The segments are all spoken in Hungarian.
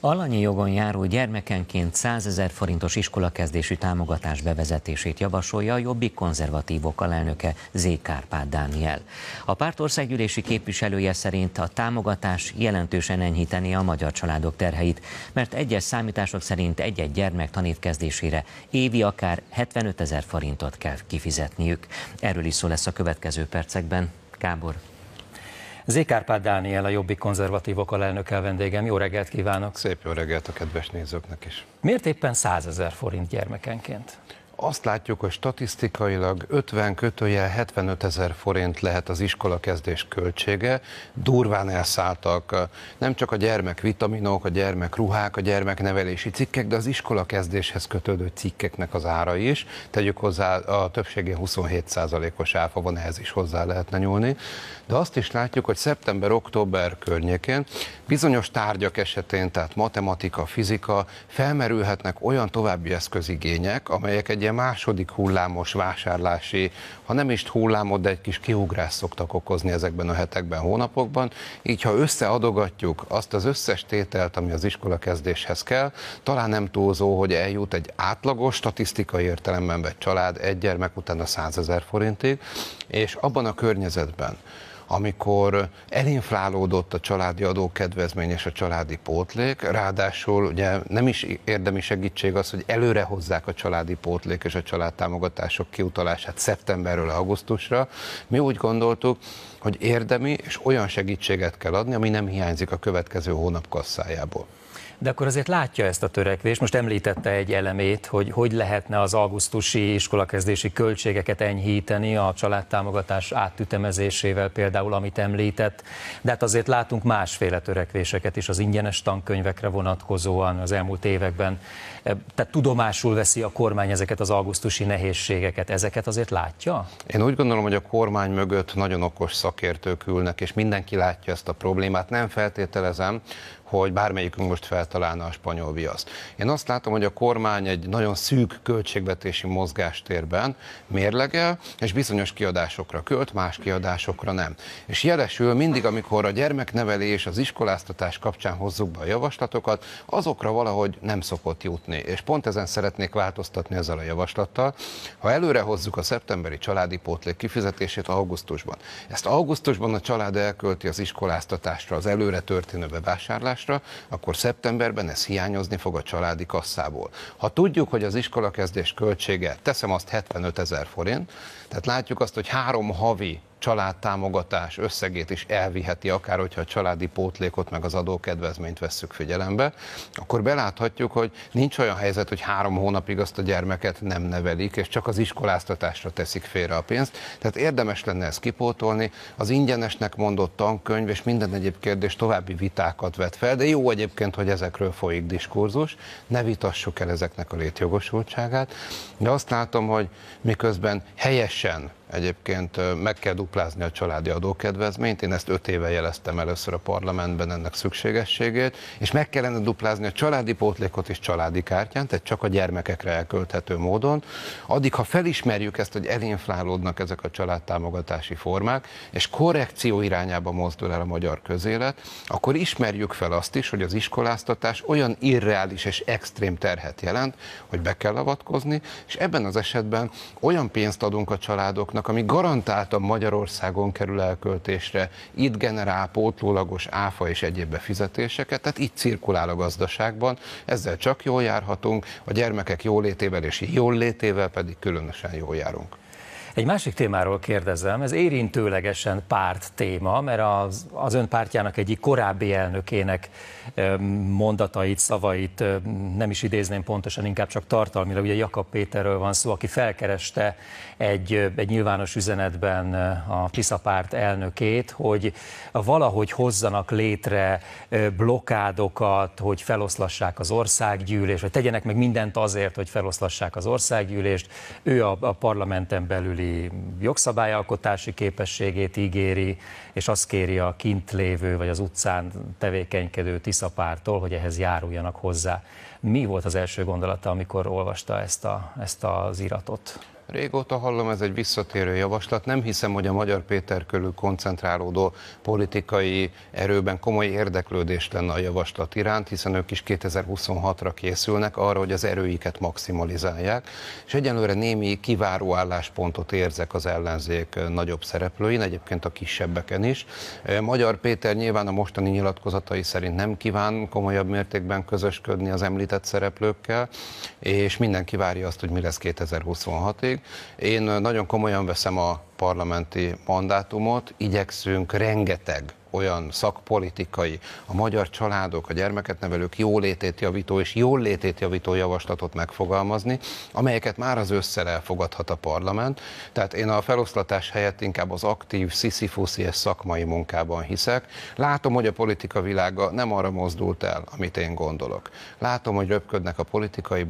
Alanyi jogon járó gyermekenként 100 ezer forintos iskolakezdési támogatás bevezetését javasolja a Jobbik konzervatívok alelnöke Z. Kárpát Dániel. A pártországgyűlési képviselője szerint a támogatás jelentősen enyhítené a magyar családok terheit, mert egyes számítások szerint egy-egy gyermek tanévkezdésére évi akár 75 ezer forintot kell kifizetniük. Erről is szó lesz a következő percekben. Kábor. Zékárpád Dániel, a Jobbik konzervatívok alelnöke vendégem. Jó reggelt kívánok! Szép jó reggelt a kedves nézőknek is! Miért éppen 100 ezer forint gyermekenként? Azt látjuk, hogy statisztikailag 50 kötője 75 ezer forint lehet az iskola kezdés költsége. Durván elszálltak nem csak a gyermek vitaminok, a gyermek ruhák, a gyermek nevelési cikkek, de az iskola kezdéshez kötődő cikkeknek az ára is. Tegyük hozzá, a többségén 27%-os áfa van, ehhez is hozzá lehetne nyúlni. De azt is látjuk, hogy szeptember-október környékén bizonyos tárgyak esetén, tehát matematika, fizika, felmerülhetnek olyan további eszközigények, amelyek egy ugye második hullámos vásárlási, ha nem is hullámot, de egy kis kiugrás szoktak okozni ezekben a hetekben, hónapokban. Így ha összeadogatjuk azt az összes tételt, ami az iskola kezdéshez kell, talán nem túlzó, hogy eljut egy átlagos, statisztikai értelemben vett család egy gyermek után a 100 ezer forintig, és abban a környezetben, amikor elinflálódott a családi adókedvezmény és a családi pótlék, ráadásul ugye nem is érdemi segítség az, hogy előre hozzák a családi pótlék és a családtámogatások kiutalását szeptemberről augusztusra. Mi úgy gondoltuk, hogy érdemi és olyan segítséget kell adni, ami nem hiányzik a következő hónap kasszájából de akkor azért látja ezt a törekvést. Most említette egy elemét, hogy hogy lehetne az augusztusi iskolakezdési költségeket enyhíteni a családtámogatás átütemezésével például, amit említett. De hát azért látunk másféle törekvéseket is az ingyenes tankönyvekre vonatkozóan az elmúlt években. E, tehát tudomásul veszi a kormány ezeket az augusztusi nehézségeket. Ezeket azért látja? Én úgy gondolom, hogy a kormány mögött nagyon okos szakértők ülnek, és mindenki látja ezt a problémát. Nem feltételezem, hogy bármelyikünk most feltalálna a spanyol viaszt. Én azt látom, hogy a kormány egy nagyon szűk költségvetési mozgástérben mérlegel, és bizonyos kiadásokra költ, más kiadásokra nem. És jelesül mindig, amikor a gyermeknevelés, az iskoláztatás kapcsán hozzuk be a javaslatokat, azokra valahogy nem szokott jutni. És pont ezen szeretnék változtatni ezzel a javaslattal. Ha előre hozzuk a szeptemberi családi pótlék kifizetését augusztusban, ezt augusztusban a család elkölti az iskoláztatásra, az előre történő bevásárlásra, oktatásra, akkor szeptemberben ez hiányozni fog a családi kasszából. Ha tudjuk, hogy az iskolakezdés költsége, teszem azt 75 ezer forint, tehát látjuk azt, hogy három havi családtámogatás összegét is elviheti, akár hogyha a családi pótlékot meg az adókedvezményt vesszük figyelembe, akkor beláthatjuk, hogy nincs olyan helyzet, hogy három hónapig azt a gyermeket nem nevelik, és csak az iskoláztatásra teszik félre a pénzt. Tehát érdemes lenne ezt kipótolni. Az ingyenesnek mondott tankönyv és minden egyéb kérdés további vitákat vet fel, de jó egyébként, hogy ezekről folyik diskurzus, ne vitassuk el ezeknek a létjogosultságát, de azt látom, hogy miközben helyesen Egyébként meg kell duplázni a családi adókedvezményt, én ezt öt éve jeleztem először a parlamentben ennek szükségességét, és meg kellene duplázni a családi pótlékot és családi kártyán, tehát csak a gyermekekre elkölthető módon. Addig, ha felismerjük ezt, hogy elinflálódnak ezek a családtámogatási formák, és korrekció irányába mozdul el a magyar közélet, akkor ismerjük fel azt is, hogy az iskoláztatás olyan irreális és extrém terhet jelent, hogy be kell avatkozni, és ebben az esetben olyan pénzt adunk a családoknak, forrásnak, ami garantáltan Magyarországon kerül elköltésre, itt generál pótlólagos áfa és egyéb befizetéseket, tehát itt cirkulál a gazdaságban, ezzel csak jól járhatunk, a gyermekek jólétével és jól létével pedig különösen jól járunk. Egy másik témáról kérdezem, ez érintőlegesen párt téma, mert az, az ön pártjának egyik korábbi elnökének mondatait, szavait nem is idézném pontosan, inkább csak tartalmilag. Ugye Jakab Péterről van szó, aki felkereste egy, egy nyilvános üzenetben a Tisza párt elnökét, hogy valahogy hozzanak létre blokádokat, hogy feloszlassák az országgyűlést, vagy tegyenek meg mindent azért, hogy feloszlassák az országgyűlést. Ő a, a parlamenten belüli nemzeti jogszabályalkotási képességét ígéri, és azt kéri a kint lévő vagy az utcán tevékenykedő tiszapártól, hogy ehhez járuljanak hozzá. Mi volt az első gondolata, amikor olvasta ezt, a, ezt az iratot? Régóta hallom, ez egy visszatérő javaslat. Nem hiszem, hogy a Magyar Péter körül koncentrálódó politikai erőben komoly érdeklődés lenne a javaslat iránt, hiszen ők is 2026-ra készülnek arra, hogy az erőiket maximalizálják, és egyelőre némi kiváró álláspontot érzek az ellenzék nagyobb szereplőin, egyébként a kisebbeken is. Magyar Péter nyilván a mostani nyilatkozatai szerint nem kíván komolyabb mértékben közösködni az említett szereplőkkel, és mindenki várja azt, hogy mi lesz 2026-ig. Én nagyon komolyan veszem a parlamenti mandátumot, igyekszünk rengeteg olyan szakpolitikai, a magyar családok, a gyermeket nevelők jólétét javító és jólétét javító javaslatot megfogalmazni, amelyeket már az összel elfogadhat a parlament. Tehát én a feloszlatás helyett inkább az aktív, sziszifuszi és szakmai munkában hiszek. Látom, hogy a politika világa nem arra mozdult el, amit én gondolok. Látom, hogy röpködnek a politikai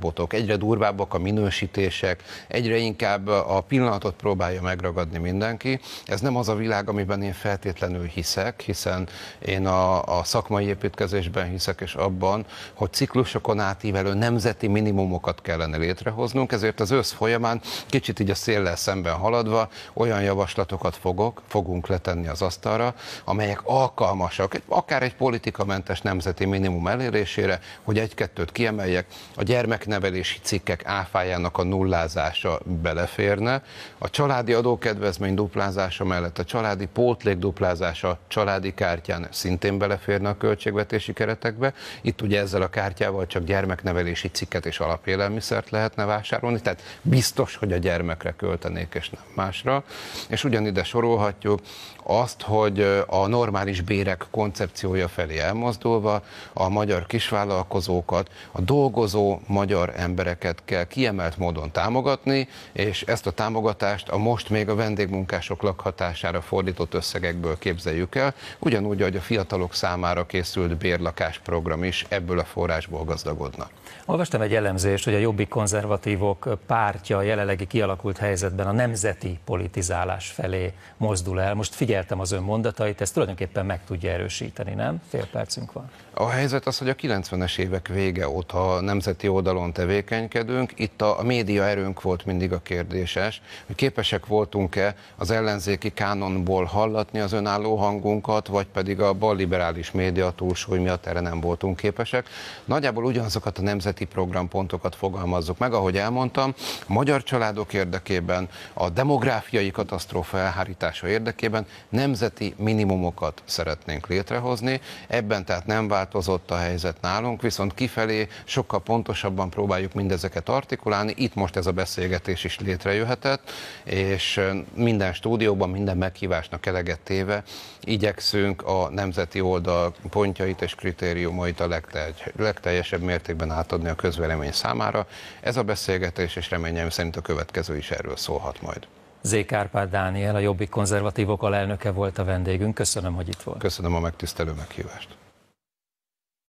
botok egyre durvábbak a minősítések, egyre inkább a pillanatot próbálja meg megragadni mindenki. Ez nem az a világ, amiben én feltétlenül hiszek, hiszen én a, a szakmai építkezésben hiszek, és abban, hogy ciklusokon átívelő nemzeti minimumokat kellene létrehoznunk, ezért az ősz folyamán kicsit így a széllel szemben haladva olyan javaslatokat fogok, fogunk letenni az asztalra, amelyek alkalmasak, akár egy politikamentes nemzeti minimum elérésére, hogy egy-kettőt kiemeljek, a gyermeknevelési cikkek áfájának a nullázása beleférne, a családi adókedvezmény duplázása mellett a családi pótlék duplázása családi kártyán szintén beleférne a költségvetési keretekbe. Itt ugye ezzel a kártyával csak gyermeknevelési cikket és alapélelmiszert lehetne vásárolni, tehát biztos, hogy a gyermekre költenék és nem másra. És ugyanide sorolhatjuk azt, hogy a normális bérek koncepciója felé elmozdulva a magyar kisvállalkozókat, a dolgozó magyar embereket kell kiemelt módon támogatni, és ezt a támogatást a most még a vendégmunkások lakhatására fordított összegekből képzeljük el, ugyanúgy, ahogy a fiatalok számára készült bérlakás program is ebből a forrásból gazdagodna. Olvastam egy elemzést, hogy a jobbik konzervatívok pártja a jelenlegi kialakult helyzetben a nemzeti politizálás felé mozdul el. Most figyeltem az ön mondatait, ezt tulajdonképpen meg tudja erősíteni, nem? Fél percünk van. A helyzet az, hogy a 90-es évek vége óta a nemzeti oldalon tevékenykedünk, itt a, média erőnk volt mindig a kérdéses, hogy képesek volt voltunk-e az ellenzéki kánonból hallatni az önálló hangunkat, vagy pedig a bal-liberális média túlsúly miatt erre nem voltunk képesek. Nagyjából ugyanazokat a nemzeti programpontokat fogalmazzuk meg, ahogy elmondtam, a magyar családok érdekében, a demográfiai katasztrófa elhárítása érdekében nemzeti minimumokat szeretnénk létrehozni. Ebben tehát nem változott a helyzet nálunk, viszont kifelé sokkal pontosabban próbáljuk mindezeket artikulálni. Itt most ez a beszélgetés is létrejöhetett, és és minden stúdióban, minden meghívásnak eleget téve igyekszünk a nemzeti oldal pontjait és kritériumait a legtel legteljesebb mértékben átadni a közvélemény számára. Ez a beszélgetés, és reményem szerint a következő is erről szólhat majd. Zé Kárpád Dániel, a Jobbik konzervatívok alelnöke volt a vendégünk. Köszönöm, hogy itt volt. Köszönöm a megtisztelő meghívást.